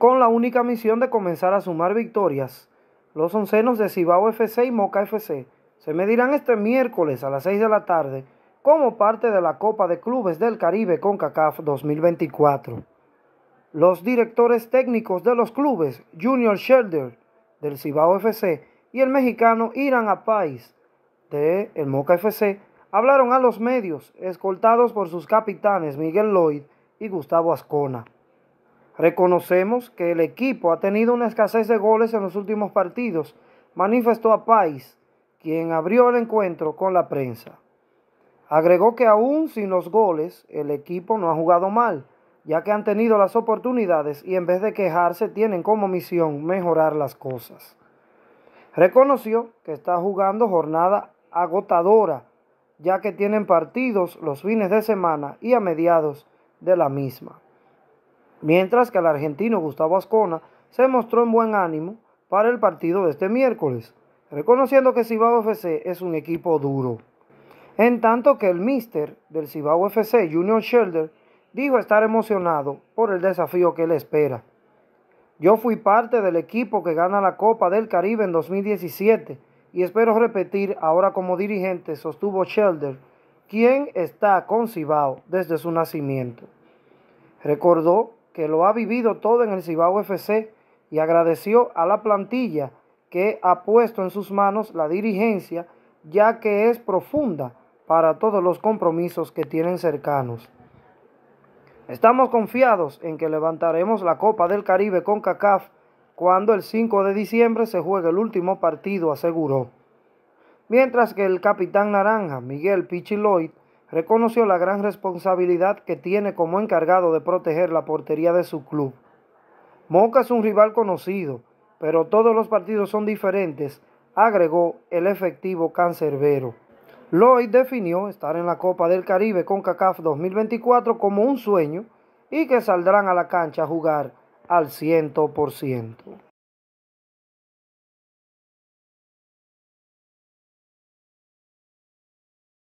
con la única misión de comenzar a sumar victorias. Los oncenos de Cibao FC y Moca FC se medirán este miércoles a las 6 de la tarde como parte de la Copa de Clubes del Caribe con CACAF 2024. Los directores técnicos de los clubes, Junior Shelder del Cibao FC y el mexicano Irán Apais de el Moca FC, hablaron a los medios, escoltados por sus capitanes Miguel Lloyd y Gustavo Ascona. Reconocemos que el equipo ha tenido una escasez de goles en los últimos partidos, manifestó a Pais, quien abrió el encuentro con la prensa. Agregó que aún sin los goles, el equipo no ha jugado mal, ya que han tenido las oportunidades y en vez de quejarse tienen como misión mejorar las cosas. Reconoció que está jugando jornada agotadora, ya que tienen partidos los fines de semana y a mediados de la misma mientras que el argentino Gustavo Ascona se mostró en buen ánimo para el partido de este miércoles, reconociendo que Cibao FC es un equipo duro. En tanto que el mister del Cibao FC, Junior Shelder, dijo estar emocionado por el desafío que le espera. Yo fui parte del equipo que gana la Copa del Caribe en 2017 y espero repetir ahora como dirigente, sostuvo Shelder, quien está con Cibao desde su nacimiento. Recordó que lo ha vivido todo en el Cibao FC y agradeció a la plantilla que ha puesto en sus manos la dirigencia, ya que es profunda para todos los compromisos que tienen cercanos. Estamos confiados en que levantaremos la Copa del Caribe con CACAF cuando el 5 de diciembre se juegue el último partido, aseguró. Mientras que el capitán naranja Miguel Pichiloy reconoció la gran responsabilidad que tiene como encargado de proteger la portería de su club. Moca es un rival conocido, pero todos los partidos son diferentes, agregó el efectivo cancerbero. Lloyd definió estar en la Copa del Caribe con CACAF 2024 como un sueño y que saldrán a la cancha a jugar al 100%.